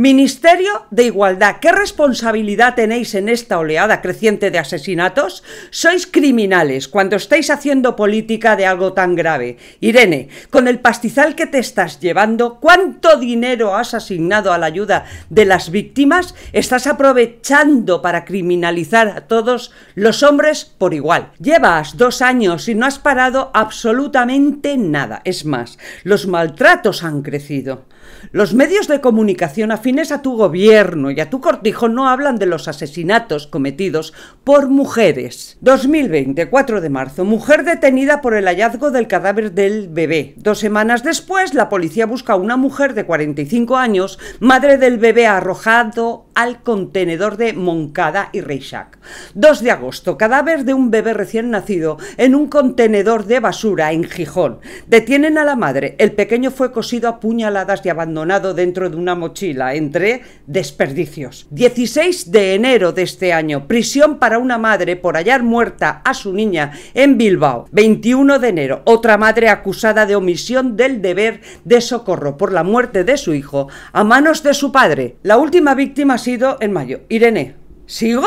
Ministerio de Igualdad, ¿qué responsabilidad tenéis en esta oleada creciente de asesinatos? Sois criminales cuando estáis haciendo política de algo tan grave. Irene, con el pastizal que te estás llevando, ¿cuánto dinero has asignado a la ayuda de las víctimas? Estás aprovechando para criminalizar a todos los hombres por igual. Llevas dos años y no has parado absolutamente nada. Es más, los maltratos han crecido. Los medios de comunicación afirman a tu gobierno y a tu cortijo no hablan de los asesinatos cometidos por mujeres. 2020, 4 de marzo, mujer detenida por el hallazgo del cadáver del bebé. Dos semanas después, la policía busca a una mujer de 45 años, madre del bebé arrojado al contenedor de Moncada y Reixac. 2 de agosto, cadáver de un bebé recién nacido en un contenedor de basura en Gijón. Detienen a la madre. El pequeño fue cosido a puñaladas y abandonado dentro de una mochila entre desperdicios. 16 de enero de este año, prisión para una madre por hallar muerta a su niña en Bilbao. 21 de enero, otra madre acusada de omisión del deber de socorro por la muerte de su hijo a manos de su padre. La última víctima sido en mayo. Irene, ¿sigo?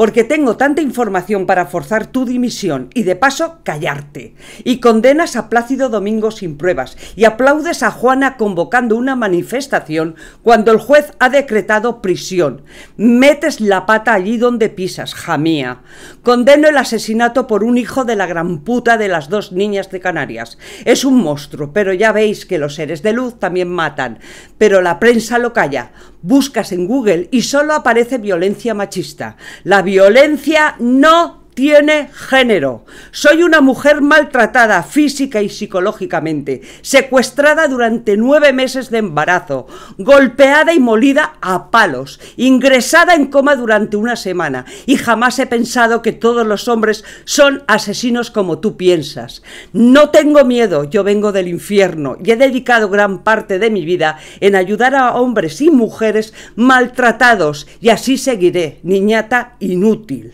porque tengo tanta información para forzar tu dimisión y de paso callarte. Y condenas a Plácido Domingo sin pruebas y aplaudes a Juana convocando una manifestación cuando el juez ha decretado prisión. Metes la pata allí donde pisas, jamía. Condeno el asesinato por un hijo de la gran puta de las dos niñas de Canarias. Es un monstruo, pero ya veis que los seres de luz también matan. Pero la prensa lo calla. Buscas en Google y solo aparece violencia machista. La violencia no tiene género. Soy una mujer maltratada física y psicológicamente, secuestrada durante nueve meses de embarazo, golpeada y molida a palos, ingresada en coma durante una semana y jamás he pensado que todos los hombres son asesinos como tú piensas. No tengo miedo, yo vengo del infierno y he dedicado gran parte de mi vida en ayudar a hombres y mujeres maltratados y así seguiré, niñata inútil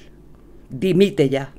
dimite ya.